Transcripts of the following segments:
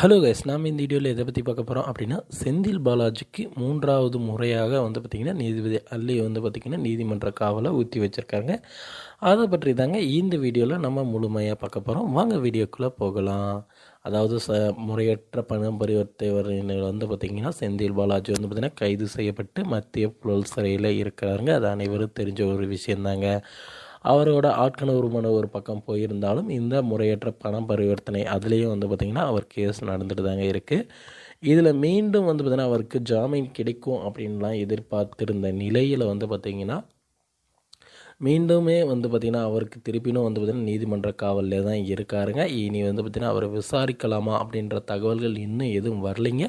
hello guys நாம் இந்த வீடியோவில் எதை பற்றி பார்க்க போகிறோம் அப்படின்னா செந்தில் பாலாஜிக்கு மூன்றாவது முறையாக வந்து பார்த்திங்கன்னா நீதிபதி அல்லி வந்து பார்த்திங்கன்னா நீதிமன்ற காவலை ஊற்றி வச்சுருக்காங்க அதை பற்றி தாங்க இந்த வீடியோவில் நம்ம முழுமையாக பார்க்க போகிறோம் வாங்க வீடியோக்குள்ளே போகலாம் அதாவது ச முறையற்ற பணம் பரிவர்த்தனையில் வந்து பார்த்திங்கன்னா செந்தில் பாலாஜி வந்து பார்த்திங்கன்னா கைது செய்யப்பட்டு மத்திய புலல் சிறையில் இருக்கிறாருங்க அது அனைவரும் தெரிஞ்ச ஒரு விஷயந்தாங்க அவரோட ஆட்கணவருமான ஒரு பக்கம் போயிருந்தாலும் இந்த முறையற்ற பணம் பரிவர்த்தனை அதுலேயும் வந்து பார்த்திங்கன்னா அவர் கேஸ் நடந்துட்டு தாங்க இருக்குது இதில் மீண்டும் வந்து பார்த்திங்கன்னா அவருக்கு ஜாமீன் கிடைக்கும் அப்படின்லாம் எதிர்பார்த்திருந்த நிலையில் வந்து பார்த்திங்கன்னா மீண்டுமே வந்து பார்த்திங்கன்னா அவருக்கு திருப்பினும் வந்து பார்த்திங்கன்னா நீதிமன்ற காவலில் தான் இருக்காருங்க இனி வந்து பார்த்திங்கன்னா அவரை விசாரிக்கலாமா அப்படின்ற தகவல்கள் இன்னும் எதுவும் வரலைங்க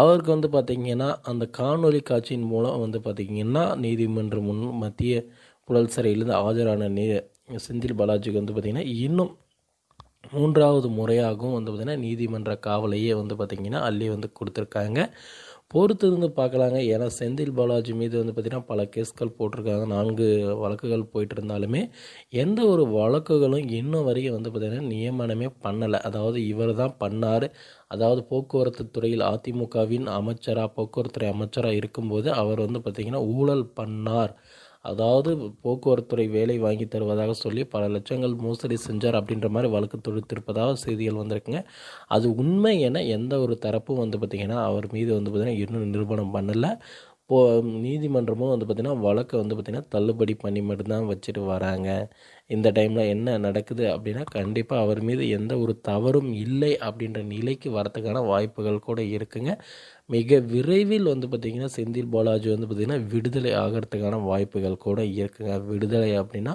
அவருக்கு வந்து பார்த்திங்கன்னா அந்த காணொலி காட்சியின் மூலம் வந்து பார்த்திங்கன்னா நீதிமன்ற முன் மத்திய புழல் சிறையிலிருந்து ஆஜரான நீ செந்தில் பாலாஜிக்கு வந்து பார்த்திங்கன்னா இன்னும் மூன்றாவது முறையாகவும் வந்து பார்த்திங்கன்னா நீதிமன்ற காவலையே வந்து பார்த்திங்கன்னா அள்ளி வந்து கொடுத்துருக்காங்க பொறுத்து இருந்து பார்க்கலாங்க ஏன்னா செந்தில் பாலாஜி மீது வந்து பார்த்திங்கன்னா பல கேஸ்கள் போட்டிருக்காங்க நான்கு வழக்குகள் போயிட்டு இருந்தாலுமே எந்த ஒரு வழக்குகளும் இன்னும் வரைக்கும் வந்து பார்த்திங்கன்னா நியமனமே பண்ணலை அதாவது இவர் தான் பண்ணார் அதாவது போக்குவரத்து துறையில் அதிமுகவின் அமைச்சராக போக்குவரத்துறை அமைச்சராக இருக்கும்போது அவர் வந்து பார்த்திங்கன்னா ஊழல் பண்ணார் அதாவது போக்குவரத்துறை வேலை வாங்கி தருவதாக சொல்லி பல லட்சங்கள் மோசடி செஞ்சார் அப்படின்ற மாதிரி வழக்கு தொடுத்திருப்பதாக செய்திகள் வந்திருக்குங்க அது உண்மை என எந்த ஒரு தரப்பும் வந்து பார்த்திங்கன்னா அவர் மீது வந்து பார்த்திங்கன்னா இன்னும் நிரூபணம் பண்ணலை இப்போது நீதிமன்றமும் வந்து பார்த்திங்கன்னா வழக்கை வந்து பார்த்திங்கன்னா தள்ளுபடி பண்ணி மட்டும்தான் வச்சுட்டு வராங்க இந்த டைமில் என்ன நடக்குது அப்படின்னா கண்டிப்பாக அவர் மீது எந்த ஒரு தவறும் இல்லை அப்படின்ற நிலைக்கு வரத்துக்கான வாய்ப்புகள் கூட இருக்குங்க மிக விரைவில் வந்து பார்த்திங்கன்னா செந்தில் பாலாஜி வந்து பார்த்திங்கன்னா விடுதலை ஆகிறதுக்கான வாய்ப்புகள் கூட இருக்குங்க விடுதலை அப்படின்னா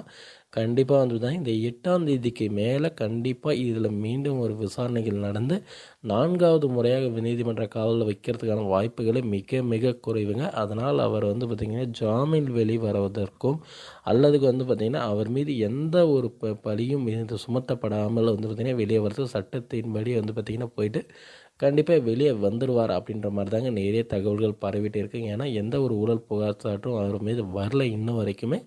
கண்டிப்பாக வந்து தான் இந்த எட்டாம் தேதிக்கு மேலே கண்டிப்பாக இதில் மீண்டும் ஒரு விசாரணைகள் நடந்து நான்காவது முறையாக நீதிமன்ற காவலில் வைக்கிறதுக்கான வாய்ப்புகளை மிக மிக குறைவுங்க அதனால் அவர் வந்து பார்த்திங்கன்னா ஜாமீன் வெளி வருவதற்கும் வந்து பார்த்திங்கன்னா அவர் மீது எந்த எந்த ஒரு ப பழியும் இது சுமத்தப்படாமல் வந்து பார்த்திங்கன்னா வெளியே வரது சட்டத்தின்படி வந்து பார்த்திங்கன்னா போயிட்டு கண்டிப்பாக வெளியே வந்துடுவார் அப்படின்ற மாதிரி தாங்க நிறைய தகவல்கள் பரவிட்டு இருக்குங்க ஏன்னா எந்த ஒரு ஊழல் புகார்த்தாட்டும் அவர் மீது வரல இன்ன வரைக்குமே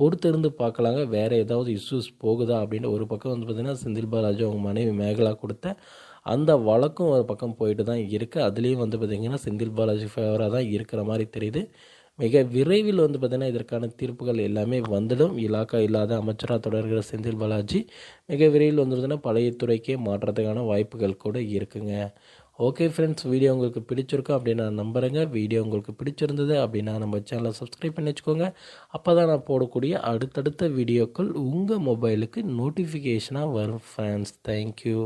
பொறுத்திருந்து பார்க்கலாங்க வேறு ஏதாவது இஷ்யூஸ் போகுதா அப்படின்னு ஒரு பக்கம் வந்து பார்த்திங்கன்னா செந்தில் பாலாஜி அவங்க மனைவி மேகலா கொடுத்த அந்த வழக்கும் ஒரு பக்கம் போயிட்டு தான் இருக்குது அதுலேயும் வந்து பார்த்திங்கன்னா செந்தில் பாலாஜி ஃபேவராக தான் இருக்கிற மாதிரி தெரியுது மிக விரைவில் வந்து பார்த்திங்கன்னா இதற்கான தீர்ப்புகள் எல்லாமே வந்துடும் இலாக்கா இல்லாத அமைச்சராக தொடர்கிற செந்தில் பாலாஜி மிக விரைவில் வந்துருதுன்னா பழைய துறைக்கே மாற்றத்துக்கான வாய்ப்புகள் கூட இருக்குங்க ஓகே ஃப்ரெண்ட்ஸ் வீடியோ உங்களுக்கு பிடிச்சிருக்கோம் அப்படின்னு நான் நம்புகிறேங்க வீடியோ உங்களுக்கு பிடிச்சிருந்தது அப்படின்னா நம்ம சேனலை சப்ஸ்கிரைப் பண்ணி வச்சுக்கோங்க அப்போ தான் நான் போடக்கூடிய அடுத்தடுத்த வீடியோக்கள் உங்கள் மொபைலுக்கு நோட்டிஃபிகேஷனாக வரும் ஃப்ரெண்ட்ஸ் தேங்க்யூ